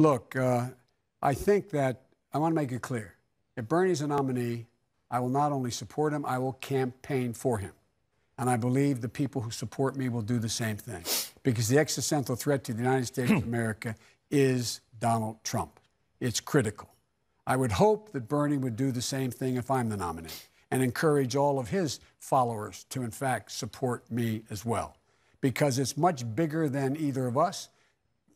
Look, uh, I think that I want to make it clear. If Bernie's a nominee, I will not only support him, I will campaign for him. And I believe the people who support me will do the same thing because the existential threat to the United States of America is Donald Trump. It's critical. I would hope that Bernie would do the same thing if I'm the nominee and encourage all of his followers to, in fact, support me as well because it's much bigger than either of us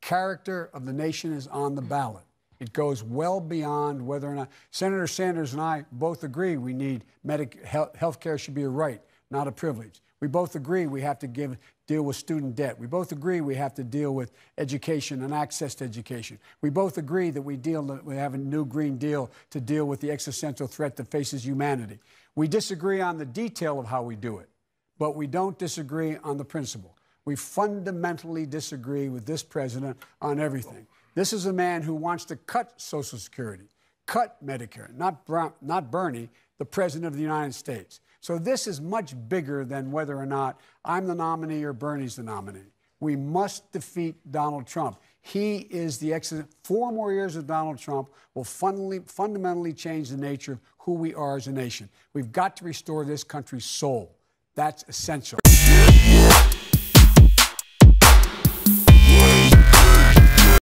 character of the nation is on the ballot. It goes well beyond whether or not Senator Sanders and I both agree we need medic health care should be a right, not a privilege. We both agree we have to give deal with student debt. We both agree we have to deal with education and access to education. We both agree that we deal we have a new green deal to deal with the existential threat that faces humanity. We disagree on the detail of how we do it, but we don't disagree on the principle. We fundamentally disagree with this president on everything. This is a man who wants to cut Social Security, cut Medicare, not, Brown, not Bernie, the president of the United States. So this is much bigger than whether or not I'm the nominee or Bernie's the nominee. We must defeat Donald Trump. He is the exit. Four more years of Donald Trump will fundamentally, fundamentally change the nature of who we are as a nation. We've got to restore this country's soul. That's essential.